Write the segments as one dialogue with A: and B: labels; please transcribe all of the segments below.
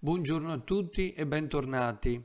A: Buongiorno a tutti e bentornati.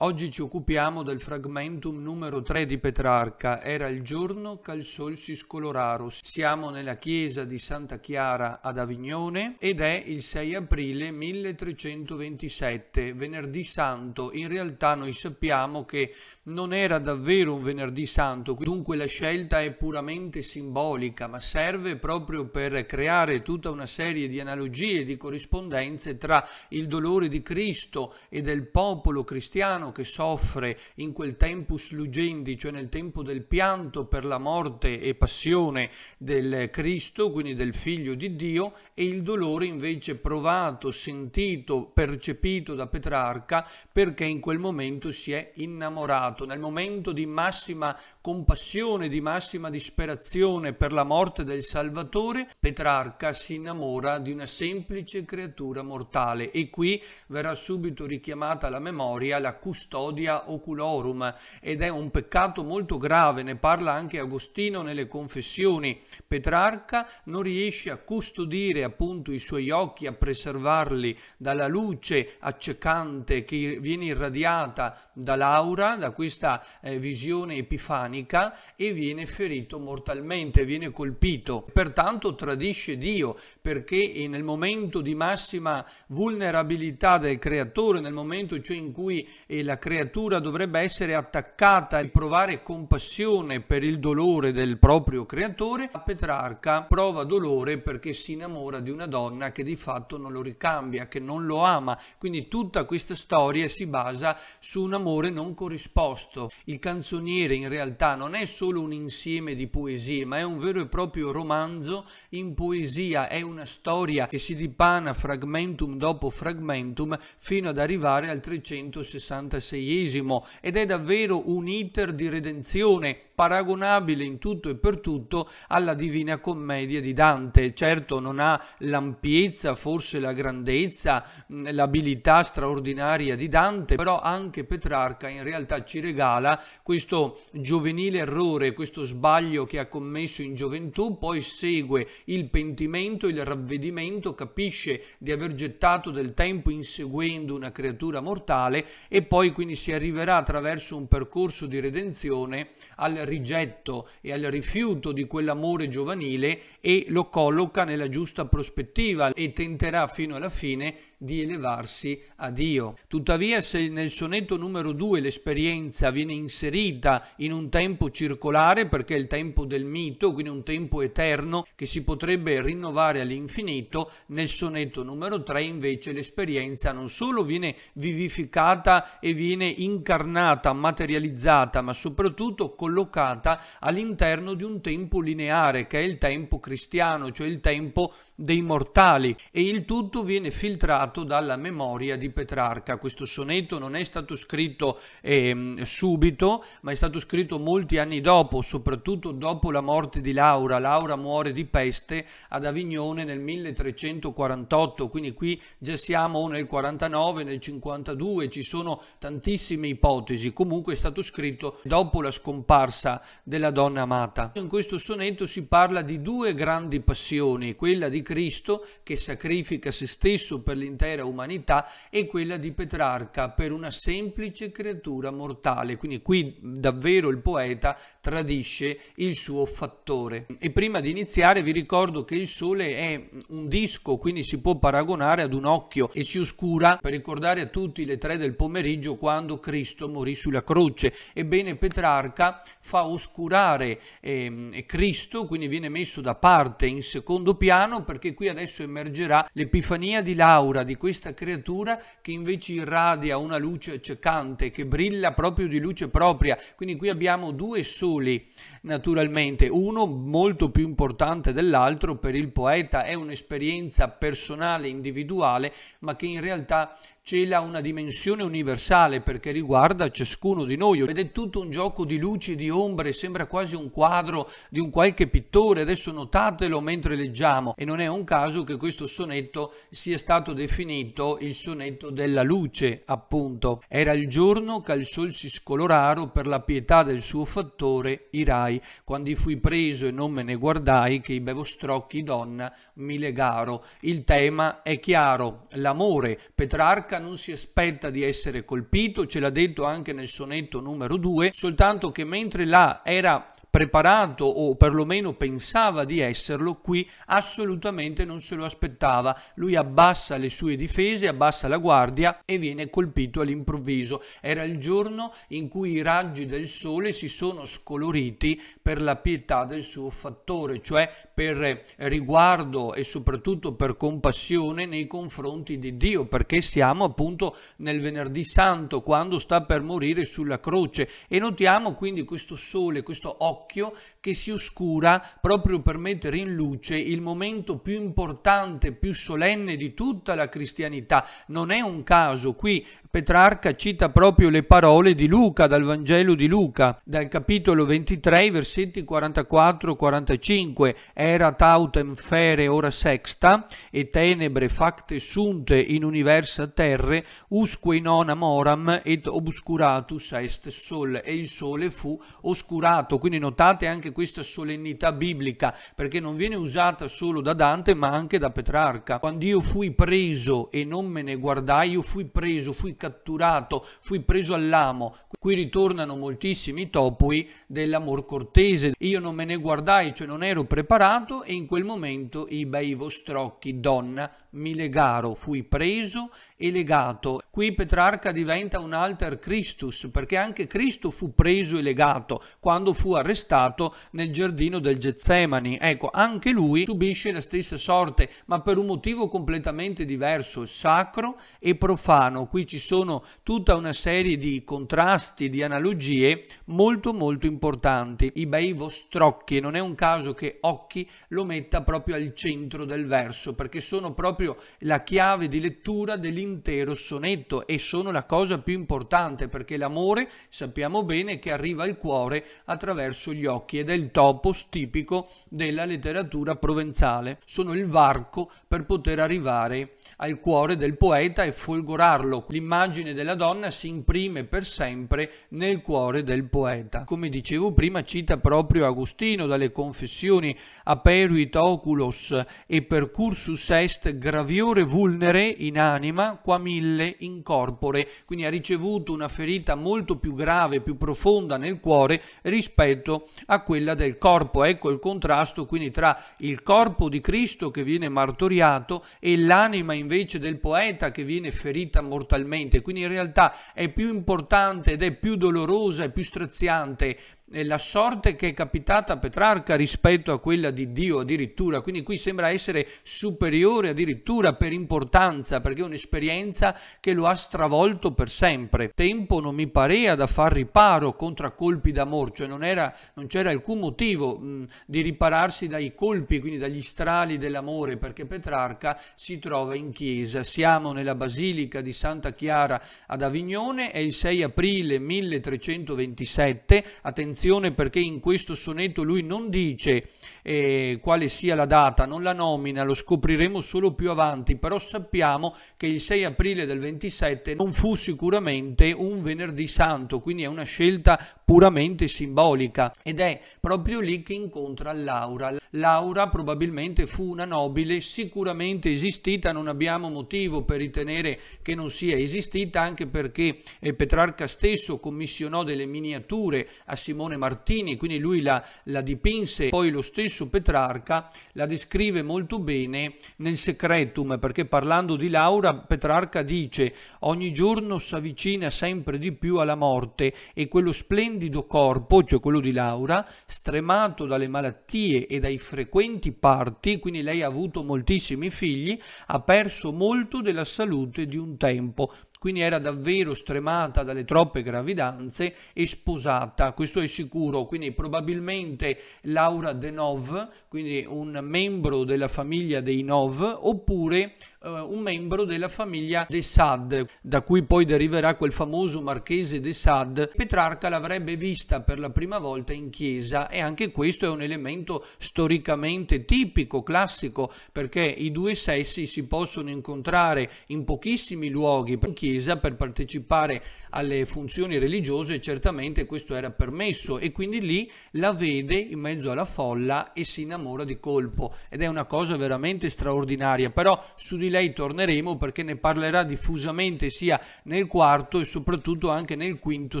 A: Oggi ci occupiamo del fragmentum numero 3 di Petrarca. Era il giorno che il sol si scoloraro. Siamo nella chiesa di Santa Chiara ad Avignone ed è il 6 aprile 1327, venerdì santo. In realtà noi sappiamo che non era davvero un venerdì santo, dunque la scelta è puramente simbolica, ma serve proprio per creare tutta una serie di analogie e di corrispondenze tra il dolore di Cristo e del popolo cristiano che soffre in quel tempus lugendi, cioè nel tempo del pianto per la morte e passione del Cristo, quindi del Figlio di Dio, e il dolore invece provato, sentito, percepito da Petrarca perché in quel momento si è innamorato, nel momento di massima compassione di massima disperazione per la morte del Salvatore, Petrarca si innamora di una semplice creatura mortale e qui verrà subito richiamata alla memoria la custodia oculorum ed è un peccato molto grave, ne parla anche Agostino nelle confessioni. Petrarca non riesce a custodire appunto i suoi occhi, a preservarli dalla luce accecante che viene irradiata dall'aura, da questa eh, visione epifania manica e viene ferito mortalmente, viene colpito. Pertanto tradisce Dio perché nel momento di massima vulnerabilità del creatore, nel momento cioè in cui eh, la creatura dovrebbe essere attaccata e provare compassione per il dolore del proprio creatore, a Petrarca prova dolore perché si innamora di una donna che di fatto non lo ricambia, che non lo ama. Quindi tutta questa storia si basa su un amore non corrisposto. Il canzoniere in realtà realtà non è solo un insieme di poesie, ma è un vero e proprio romanzo in poesia, è una storia che si dipana fragmentum dopo fragmentum fino ad arrivare al 366esimo ed è davvero un iter di redenzione paragonabile in tutto e per tutto alla Divina Commedia di Dante. Certo non ha l'ampiezza, forse la grandezza, l'abilità straordinaria di Dante, però anche Petrarca in realtà ci regala questo giovanile giovanile errore, questo sbaglio che ha commesso in gioventù, poi segue il pentimento, il ravvedimento, capisce di aver gettato del tempo inseguendo una creatura mortale e poi quindi si arriverà attraverso un percorso di redenzione al rigetto e al rifiuto di quell'amore giovanile e lo colloca nella giusta prospettiva e tenterà fino alla fine di elevarsi a Dio. Tuttavia se nel sonetto numero 2 l'esperienza viene inserita in un tempo circolare perché è il tempo del mito, quindi un tempo eterno che si potrebbe rinnovare all'infinito, nel sonetto numero 3 invece l'esperienza non solo viene vivificata e viene incarnata, materializzata, ma soprattutto collocata all'interno di un tempo lineare che è il tempo cristiano, cioè il tempo dei mortali e il tutto viene filtrato dalla memoria di Petrarca. Questo sonetto non è stato scritto eh, subito, ma è stato scritto molti anni dopo, soprattutto dopo la morte di Laura. Laura muore di peste ad Avignone nel 1348, quindi qui già siamo nel 49, nel 52, ci sono tantissime ipotesi. Comunque è stato scritto dopo la scomparsa della donna amata. In questo sonetto si parla di due grandi passioni, quella di Cristo, che sacrifica se stesso per l'intera umanità, e quella di Petrarca per una semplice creatura mortale. Quindi qui davvero il poeta tradisce il suo fattore. E prima di iniziare vi ricordo che il Sole è un disco, quindi si può paragonare ad un occhio e si oscura per ricordare a tutti le tre del pomeriggio quando Cristo morì sulla croce. Ebbene Petrarca fa oscurare eh, Cristo, quindi viene messo da parte in secondo piano perché qui adesso emergerà l'epifania di Laura, di questa creatura che invece irradia una luce accecante, che brilla proprio di luce propria. Quindi qui abbiamo due soli naturalmente uno molto più importante dell'altro per il poeta è un'esperienza personale, individuale, ma che in realtà cela una dimensione universale perché riguarda ciascuno di noi ed è tutto un gioco di luci e di ombre, sembra quasi un quadro di un qualche pittore, adesso notatelo mentre leggiamo e non è un caso che questo sonetto sia stato definito il sonetto della luce, appunto. Era il giorno che al sol si scoloraro per la pietà del suo fattore i rai guardai, quando fui preso e non me ne guardai, che i bevostrocchi donna mi legaro. Il tema è chiaro, l'amore. Petrarca non si aspetta di essere colpito, ce l'ha detto anche nel sonetto numero 2, soltanto che mentre là era preparato o perlomeno pensava di esserlo, qui assolutamente non se lo aspettava. Lui abbassa le sue difese, abbassa la guardia e viene colpito all'improvviso. Era il giorno in cui i raggi del sole si sono scoloriti per la pietà del suo fattore, cioè per riguardo e soprattutto per compassione nei confronti di Dio, perché siamo appunto nel venerdì santo, quando sta per morire sulla croce e notiamo quindi questo sole, questo occhio occhio che si oscura proprio per mettere in luce il momento più importante, più solenne di tutta la cristianità. Non è un caso qui Petrarca cita proprio le parole di Luca, dal Vangelo di Luca, dal capitolo 23, versetti 44-45. Era tautem fere ora sexta, e tenebre facte sunte in universa terre, usque in onam et obscuratus est sol. E il sole fu oscurato. Quindi notate anche questa solennità biblica, perché non viene usata solo da Dante, ma anche da Petrarca. Quando io fui preso e non me ne guardai, io fui preso, fui scatturato, fui preso all'amo. Qui ritornano moltissimi topoi dell'amor cortese. Io non me ne guardai, cioè non ero preparato e in quel momento i bei vostrocchi, donna, mi legaro, fui preso e legato. Qui Petrarca diventa un alter Christus, perché anche Cristo fu preso e legato quando fu arrestato nel giardino del Getsemani. Ecco, anche lui subisce la stessa sorte, ma per un motivo completamente diverso, sacro e profano. Qui ci sono sono tutta una serie di contrasti, di analogie molto molto importanti. I bei Ibaivo strocchi, non è un caso che occhi lo metta proprio al centro del verso, perché sono proprio la chiave di lettura dell'intero sonetto e sono la cosa più importante, perché l'amore sappiamo bene che arriva al cuore attraverso gli occhi ed è il topos tipico della letteratura provenzale. Sono il varco per poter arrivare al cuore del poeta e folgorarlo. L'immagine l'immagine della donna si imprime per sempre nel cuore del poeta. Come dicevo prima, cita proprio Agostino dalle confessioni Aperuit oculos e percursus est graviore vulnere in anima qua mille in corpore, quindi ha ricevuto una ferita molto più grave, più profonda nel cuore rispetto a quella del corpo. Ecco il contrasto quindi tra il corpo di Cristo che viene martoriato e l'anima invece del poeta che viene ferita mortalmente quindi in realtà è più importante ed è più dolorosa e più straziante è la sorte che è capitata a Petrarca rispetto a quella di Dio addirittura, quindi qui sembra essere superiore addirittura per importanza, perché è un'esperienza che lo ha stravolto per sempre. Tempo non mi parea da far riparo contro colpi d'amor, cioè non, era, non c'era alcun motivo mh, mm, di ripararsi dai colpi, quindi dagli strali dell'amore, perché Petrarca si trova in chiesa. Siamo nella Basilica di Santa Chiara ad Avignone, è il 6 aprile 1327, attenzione attenzione perché in questo sonetto lui non dice eh, quale sia la data, non la nomina, lo scopriremo solo più avanti, però sappiamo che il 6 aprile del 27 non fu sicuramente un venerdì santo, quindi è una scelta puramente simbolica ed è proprio lì che incontra Laura. Laura probabilmente fu una nobile sicuramente esistita, non abbiamo motivo per ritenere che non sia esistita anche perché eh, Petrarca stesso commissionò delle miniature a Simone Martini, quindi lui la, la dipinse, poi lo stesso Petrarca la descrive molto bene nel Secretum perché parlando di Laura Petrarca dice ogni giorno s'avvicina sempre di più alla morte e quello splendido splendido corpo, cioè quello di Laura, stremato dalle malattie e dai frequenti parti, quindi lei ha avuto moltissimi figli, ha perso molto della salute di un tempo, quindi era davvero stremata dalle troppe gravidanze e sposata, questo è sicuro, quindi probabilmente Laura Denov, quindi un membro della famiglia dei Nov, oppure eh, un membro della famiglia de Sade, da cui poi deriverà quel famoso marchese de Sade. Petrarca l'avrebbe vista per la prima volta in chiesa e anche questo è un elemento storicamente tipico, classico, perché i due sessi si possono incontrare in pochissimi luoghi in chiesa per partecipare alle funzioni religiose, certamente questo era permesso e quindi lì la vede in mezzo alla folla e si innamora di colpo ed è una cosa veramente straordinaria, però su di lei torneremo perché ne parlerà diffusamente sia nel quarto e soprattutto anche nel quinto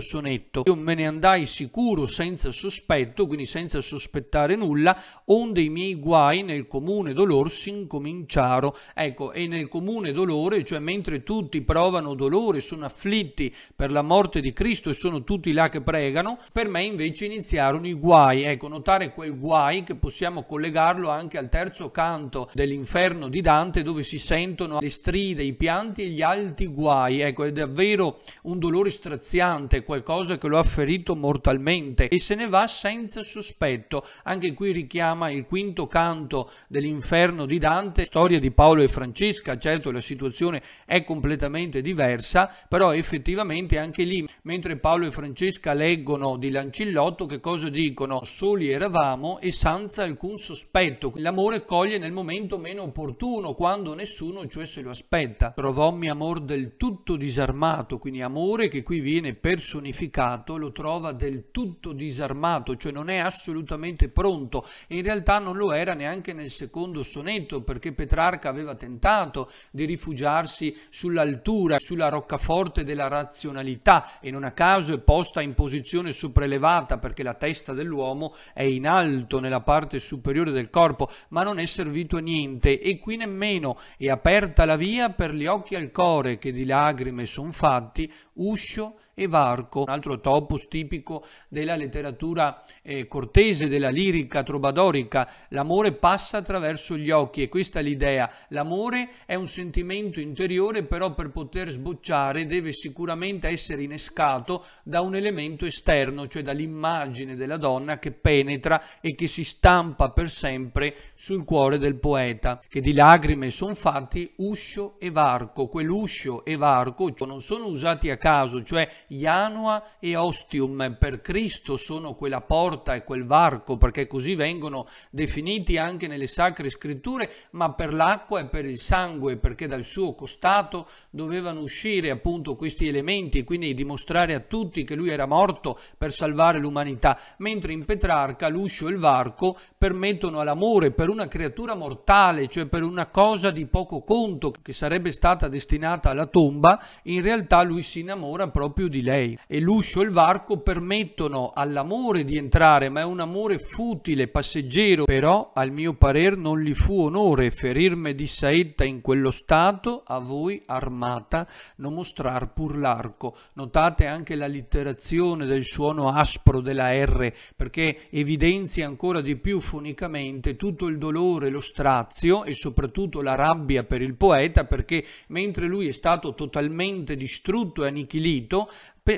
A: sonetto. Io me ne andai sicuro, senza sospetto, quindi senza sospettare nulla, onde i miei guai nel comune dolor s'incominciaro. Ecco, e nel comune dolore, cioè mentre tutti provano dolore, sono afflitti per la morte di Cristo e sono tutti là che pregano, per me invece iniziarono i guai. Ecco, notare quel guai che possiamo collegarlo anche al terzo canto dell'inferno di Dante dove si sente sentono le stride, i pianti e gli alti guai. Ecco, è davvero un dolore straziante, qualcosa che lo ha ferito mortalmente e se ne va senza sospetto. Anche qui richiama il quinto canto dell'inferno di Dante, storia di Paolo e Francesca. Certo, la situazione è completamente diversa, però effettivamente anche lì, mentre Paolo e Francesca leggono di Lancillotto, che cosa dicono? Soli eravamo e senza alcun sospetto. L'amore coglie nel momento meno opportuno, quando nessuno nessuno, cioè se lo aspetta. Trovommi amor del tutto disarmato, quindi amore che qui viene personificato, lo trova del tutto disarmato, cioè non è assolutamente pronto e in realtà non lo era neanche nel secondo sonetto perché Petrarca aveva tentato di rifugiarsi sull'altura, sulla roccaforte della razionalità e non a caso è posta in posizione sopraelevata perché la testa dell'uomo è in alto nella parte superiore del corpo, ma non è servito a niente e qui nemmeno è a aperta la via per gli occhi al core che di lagrime son fatti, uscio e varco, un altro topos tipico della letteratura eh, cortese, della lirica trobadorica. L'amore passa attraverso gli occhi e questa è l'idea. L'amore è un sentimento interiore, però per poter sbocciare deve sicuramente essere innescato da un elemento esterno, cioè dall'immagine della donna che penetra e che si stampa per sempre sul cuore del poeta, che di lacrime sono fatti uscio e varco. Quell'uscio e varco non sono usati a caso, cioè Janua e Ostium. Per Cristo sono quella porta e quel varco, perché così vengono definiti anche nelle sacre scritture, ma per l'acqua e per il sangue, perché dal suo costato dovevano uscire appunto questi elementi e quindi dimostrare a tutti che lui era morto per salvare l'umanità, mentre in Petrarca l'uscio e il varco permettono all'amore per una creatura mortale, cioè per una cosa di poco conto che sarebbe stata destinata alla tomba, in realtà lui si innamora proprio di lei. E l'uscio e il varco permettono all'amore di entrare, ma è un amore futile, passeggero. Però, al mio parer, non gli fu onore ferirmi di saetta in quello stato, a voi armata, non mostrar pur l'arco. Notate anche la literazione del suono aspro della R, perché evidenzia ancora di più fonicamente tutto il dolore, lo strazio e soprattutto la rabbia per il poeta, perché mentre lui è stato totalmente distrutto e annichilito,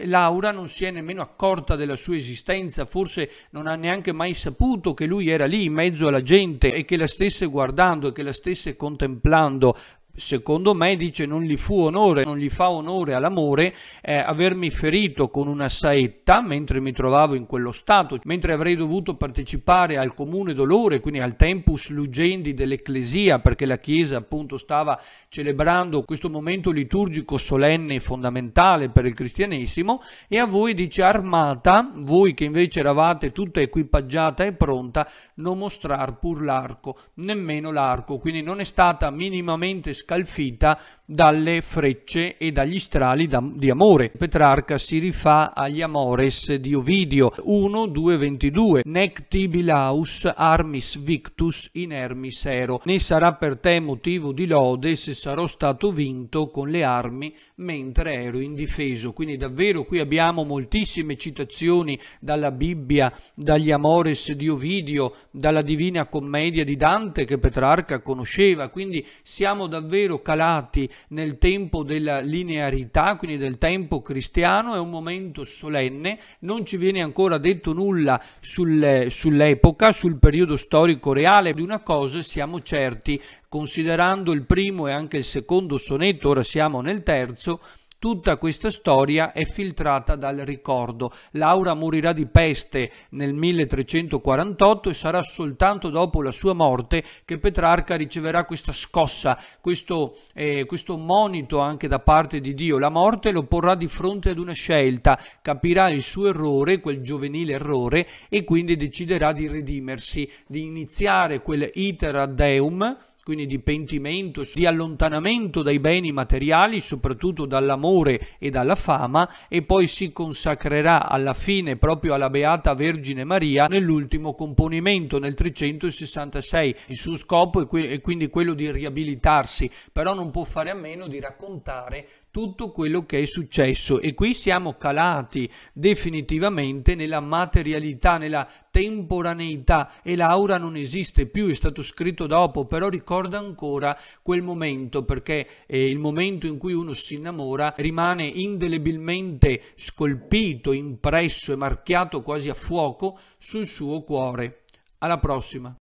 A: Laura non si è nemmeno accorta della sua esistenza, forse non ha neanche mai saputo che lui era lì in mezzo alla gente e che la stesse guardando e che la stesse contemplando secondo me dice non gli fu onore, non gli fa onore all'amore eh, avermi ferito con una saetta mentre mi trovavo in quello stato, mentre avrei dovuto partecipare al comune dolore, quindi al tempus lugendi dell'ecclesia, perché la Chiesa appunto stava celebrando questo momento liturgico solenne e fondamentale per il cristianesimo, e a voi dice armata, voi che invece eravate tutta equipaggiata e pronta, non mostrar pur l'arco, nemmeno l'arco, quindi non è stata minimamente scritta scalfita dalle frecce e dagli strali di amore. Petrarca si rifà agli amores di Ovidio 1, 2, 22 Nec tibilaus armis victus inermis ero Ne sarà per te motivo di lode se sarò stato vinto con le armi mentre ero indifeso. Quindi davvero qui abbiamo moltissime citazioni dalla Bibbia, dagli amores di Ovidio, dalla Divina Commedia di Dante che Petrarca conosceva, quindi siamo davvero davvero calati nel tempo della linearità, quindi del tempo cristiano, è un momento solenne, non ci viene ancora detto nulla sul, sull'epoca, sul periodo storico reale, di una cosa siamo certi, considerando il primo e anche il secondo sonetto, ora siamo nel terzo, Tutta questa storia è filtrata dal ricordo. Laura morirà di peste nel 1348 e sarà soltanto dopo la sua morte che Petrarca riceverà questa scossa, questo, eh, questo monito anche da parte di Dio. La morte lo porrà di fronte ad una scelta, capirà il suo errore, quel giovenile errore, e quindi deciderà di redimersi, di iniziare quel iter ad deum quindi di pentimento, di allontanamento dai beni materiali, soprattutto dall'amore e dalla fama, e poi si consacrerà alla fine proprio alla Beata Vergine Maria nell'ultimo componimento, nel 366. Il suo scopo è, que- è quindi quello di riabilitarsi, però non può fare a meno di raccontare tutto quello che è successo e qui siamo calati definitivamente nella materialità, nella temporaneità e l'aura non esiste più, è stato scritto dopo, però ricorda ancora quel momento perché eh, il momento in cui uno si innamora rimane indelebilmente scolpito, impresso e marchiato quasi a fuoco sul suo cuore. Alla prossima!